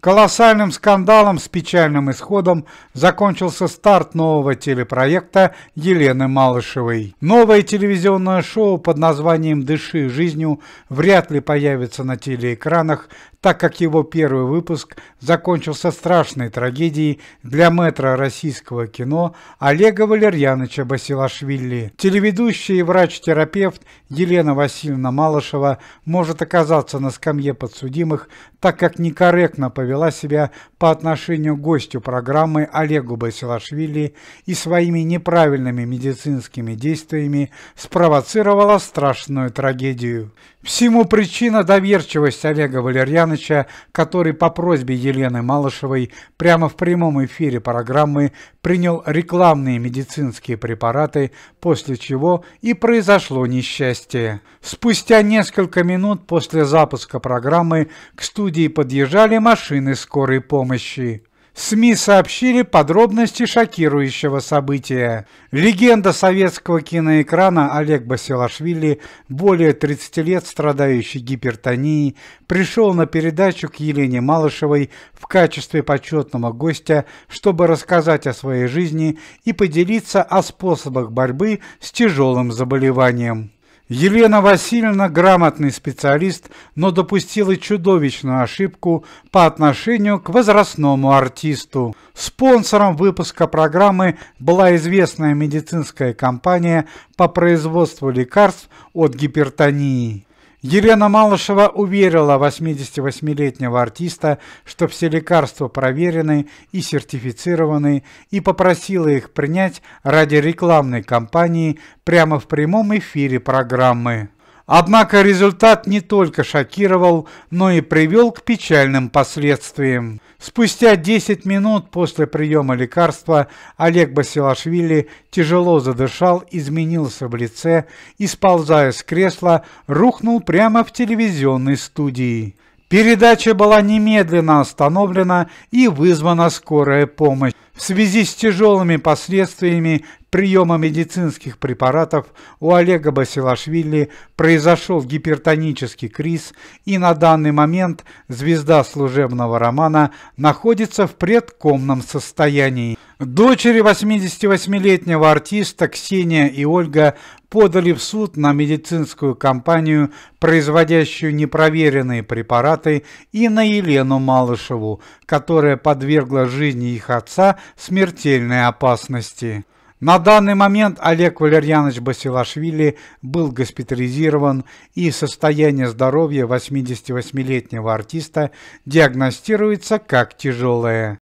Колоссальным скандалом с печальным исходом закончился старт нового телепроекта Елены Малышевой. Новое телевизионное шоу под названием «Дыши жизнью» вряд ли появится на телеэкранах так как его первый выпуск закончился страшной трагедией для мэтра российского кино Олега Валерьяновича Басилашвили. Телеведущая и врач-терапевт Елена Васильевна Малышева может оказаться на скамье подсудимых, так как некорректно повела себя по отношению к гостю программы Олегу Басилашвили и своими неправильными медицинскими действиями спровоцировала страшную трагедию. Всему причина доверчивость Олега Валерьяновича Лукьяныча, который по просьбе Елены Малышевой прямо в прямом эфире программы принял рекламные медицинские препараты, после чего и произошло несчастье. Спустя несколько минут после запуска программы к студии подъезжали машины скорой помощи. СМИ сообщили подробности шокирующего события. Легенда советского киноэкрана Олег Басилашвили, более 30 лет страдающий гипертонией, пришел на передачу к Елене Малышевой в качестве почетного гостя, чтобы рассказать о своей жизни и поделиться о способах борьбы с тяжелым заболеванием. Елена Васильевна грамотный специалист, но допустила чудовищную ошибку по отношению к возрастному артисту. Спонсором выпуска программы была известная медицинская компания по производству лекарств от гипертонии. Елена Малышева уверила 88-летнего артиста, что все лекарства проверены и сертифицированы, и попросила их принять ради рекламной кампании прямо в прямом эфире программы. Однако результат не только шокировал, но и привел к печальным последствиям. Спустя 10 минут после приема лекарства Олег Басилашвили тяжело задышал, изменился в лице и, сползая с кресла, рухнул прямо в телевизионной студии. Передача была немедленно остановлена и вызвана скорая помощь. В связи с тяжелыми последствиями приема медицинских препаратов у Олега Басилашвили произошел гипертонический криз, и на данный момент звезда служебного романа находится в предкомном состоянии. Дочери 88-летнего артиста Ксения и Ольга подали в суд на медицинскую компанию, производящую непроверенные препараты, и на Елену Малышеву, которая подвергла жизни их отца смертельной опасности. На данный момент Олег Валерьянович Басилашвили был госпитализирован и состояние здоровья 88-летнего артиста диагностируется как тяжелое.